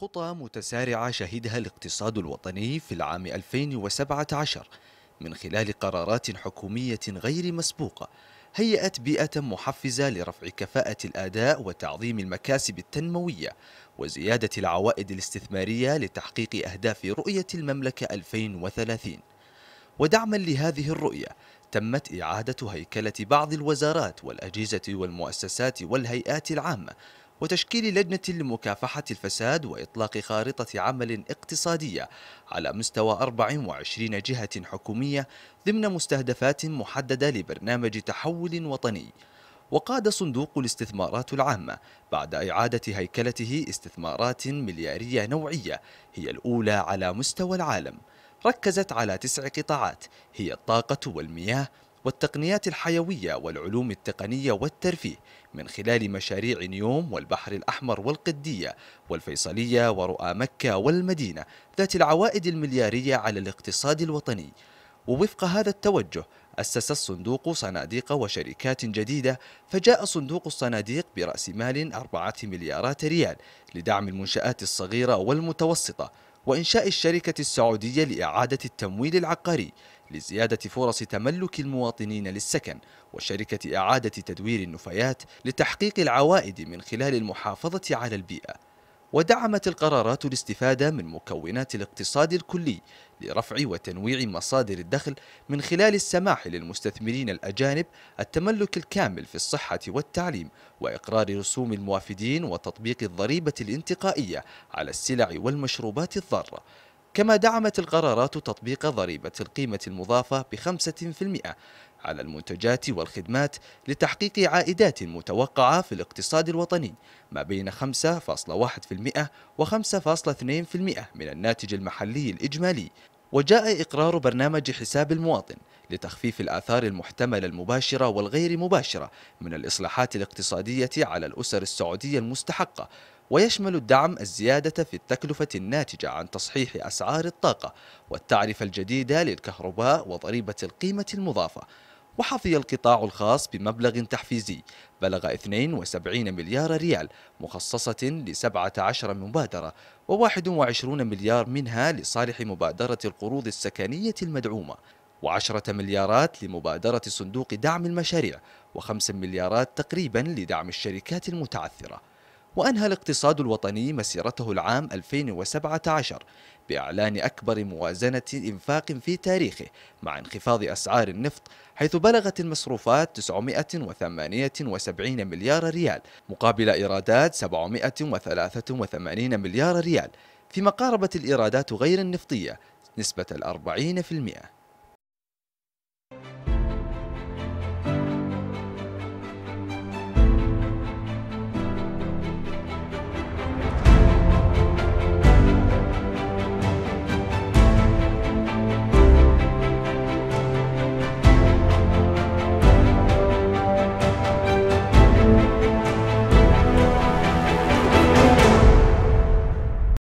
خطى متسارعة شهدها الاقتصاد الوطني في العام 2017 من خلال قرارات حكومية غير مسبوقة هيأت بيئة محفزة لرفع كفاءة الأداء وتعظيم المكاسب التنموية وزيادة العوائد الاستثمارية لتحقيق أهداف رؤية المملكة 2030 ودعما لهذه الرؤية تمت إعادة هيكلة بعض الوزارات والأجهزة والمؤسسات والهيئات العامة وتشكيل لجنة لمكافحة الفساد وإطلاق خارطة عمل اقتصادية على مستوى 24 جهة حكومية ضمن مستهدفات محددة لبرنامج تحول وطني وقاد صندوق الاستثمارات العامة بعد إعادة هيكلته استثمارات مليارية نوعية هي الأولى على مستوى العالم ركزت على تسع قطاعات هي الطاقة والمياه والتقنيات الحيوية والعلوم التقنية والترفيه من خلال مشاريع نيوم والبحر الأحمر والقدية والفيصلية ورؤى مكة والمدينة ذات العوائد المليارية على الاقتصاد الوطني ووفق هذا التوجه أسس الصندوق صناديق وشركات جديدة فجاء صندوق الصناديق برأس مال أربعة مليارات ريال لدعم المنشآت الصغيرة والمتوسطة وإنشاء الشركة السعودية لإعادة التمويل العقاري لزيادة فرص تملك المواطنين للسكن وشركة إعادة تدوير النفايات لتحقيق العوائد من خلال المحافظة على البيئة ودعمت القرارات الاستفادة من مكونات الاقتصاد الكلي لرفع وتنويع مصادر الدخل من خلال السماح للمستثمرين الأجانب التملك الكامل في الصحة والتعليم وإقرار رسوم الموافدين وتطبيق الضريبة الانتقائية على السلع والمشروبات الضارة كما دعمت القرارات تطبيق ضريبة القيمة المضافة بخمسة في المئة على المنتجات والخدمات لتحقيق عائدات متوقعة في الاقتصاد الوطني ما بين 5.1% و 5.2% من الناتج المحلي الإجمالي وجاء إقرار برنامج حساب المواطن لتخفيف الآثار المحتملة المباشرة والغير مباشرة من الإصلاحات الاقتصادية على الأسر السعودية المستحقة ويشمل الدعم الزيادة في التكلفة الناتجة عن تصحيح أسعار الطاقة والتعرفة الجديدة للكهرباء وضريبة القيمة المضافة وحظي القطاع الخاص بمبلغ تحفيزي بلغ 72 مليار ريال مخصصة ل 17 مبادرة و21 مليار منها لصالح مبادرة القروض السكنية المدعومة و10 مليارات لمبادرة صندوق دعم المشاريع و5 مليارات تقريبا لدعم الشركات المتعثرة وأنهى الاقتصاد الوطني مسيرته العام 2017 بإعلان أكبر موازنة إنفاق في تاريخه مع انخفاض أسعار النفط حيث بلغت المصروفات 978 مليار ريال مقابل إيرادات 783 مليار ريال فيما قاربت الإيرادات غير النفطية نسبة الأربعين في المئة